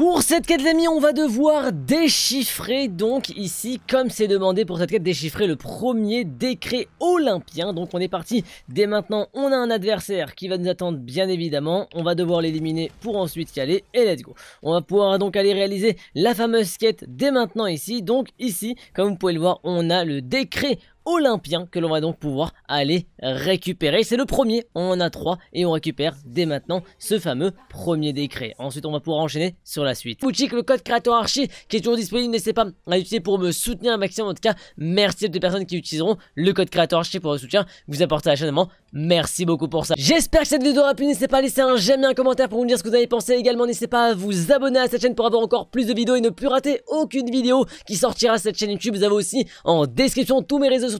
Pour cette quête, les amis, on va devoir déchiffrer, donc ici, comme c'est demandé pour cette quête, déchiffrer le premier décret olympien. Donc on est parti, dès maintenant, on a un adversaire qui va nous attendre, bien évidemment. On va devoir l'éliminer pour ensuite y aller, et let's go. On va pouvoir donc aller réaliser la fameuse quête dès maintenant ici. Donc ici, comme vous pouvez le voir, on a le décret olympien que l'on va donc pouvoir aller récupérer. C'est le premier, on en a trois et on récupère dès maintenant ce fameux premier décret. Ensuite, on va pouvoir enchaîner sur la suite. boutique le code créateur archi qui est toujours disponible, n'hésitez pas à l'utiliser pour me soutenir un maximum. En tout cas, merci à toutes les personnes qui utiliseront le code créateur archi pour le soutien vous apportez à la chaîne. Merci beaucoup pour ça. J'espère que cette vidéo aura plu N'hésitez pas à laisser un j'aime et un commentaire pour me dire ce que vous avez pensé. Également, n'hésitez pas à vous abonner à cette chaîne pour avoir encore plus de vidéos et ne plus rater aucune vidéo qui sortira cette chaîne YouTube. Vous avez aussi en description tous mes réseaux sociaux